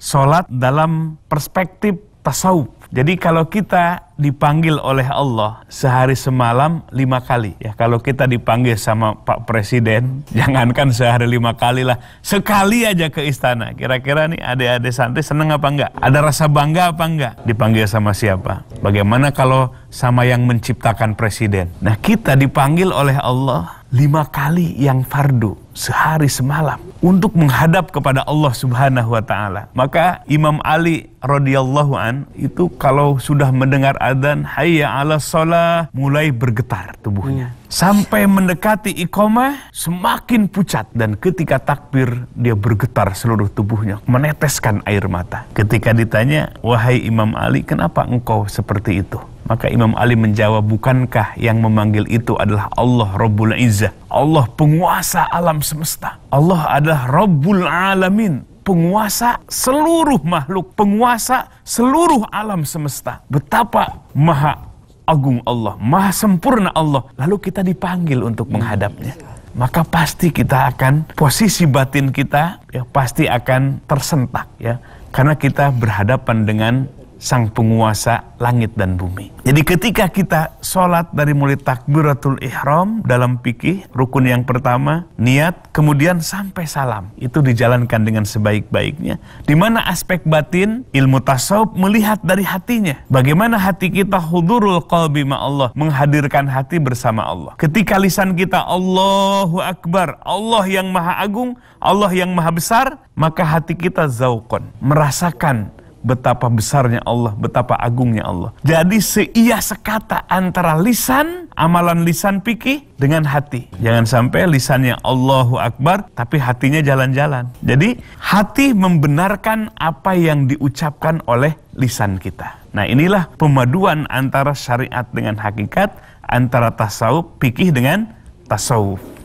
sholat dalam perspektif tasawuf. Jadi kalau kita dipanggil oleh Allah sehari semalam lima kali. Ya kalau kita dipanggil sama Pak Presiden, jangankan sehari lima kali lah, sekali aja ke istana. Kira-kira nih adik-adik santri seneng apa enggak? Ada rasa bangga apa enggak? Dipanggil sama siapa? Bagaimana kalau sama yang menciptakan presiden? Nah kita dipanggil oleh Allah lima kali yang fardu sehari semalam untuk menghadap kepada Allah Subhanahu wa taala. Maka Imam Ali radhiyallahu an itu kalau sudah mendengar adzan hayya ala sholah mulai bergetar tubuhnya. Hmm. Sampai mendekati iqamah semakin pucat dan ketika takbir dia bergetar seluruh tubuhnya meneteskan air mata. Ketika ditanya, "Wahai Imam Ali, kenapa engkau seperti itu?" Maka Imam Ali menjawab, bukankah yang memanggil itu adalah Allah Rabbul Izzah. Allah penguasa alam semesta. Allah adalah Rabbul Alamin penguasa seluruh makhluk, penguasa seluruh alam semesta. Betapa maha agung Allah, maha sempurna Allah. Lalu kita dipanggil untuk menghadapnya. Maka pasti kita akan posisi batin kita ya pasti akan tersentak ya karena kita berhadapan dengan sang penguasa langit dan bumi. Jadi ketika kita sholat dari mulai takbiratul ihram dalam pikih, rukun yang pertama, niat, kemudian sampai salam. Itu dijalankan dengan sebaik-baiknya. Di mana aspek batin, ilmu tasawuf melihat dari hatinya. Bagaimana hati kita hudurul qalbi Allah menghadirkan hati bersama Allah. Ketika lisan kita Allahu Akbar, Allah yang maha agung, Allah yang maha besar, maka hati kita zaukon, merasakan betapa besarnya Allah, betapa agungnya Allah. Jadi seia sekata antara lisan, amalan lisan pikir dengan hati. Jangan sampai lisannya Allahu Akbar, tapi hatinya jalan-jalan. Jadi hati membenarkan apa yang diucapkan oleh lisan kita. Nah inilah pemaduan antara syariat dengan hakikat, antara tasawuf, pikir dengan tasawuf.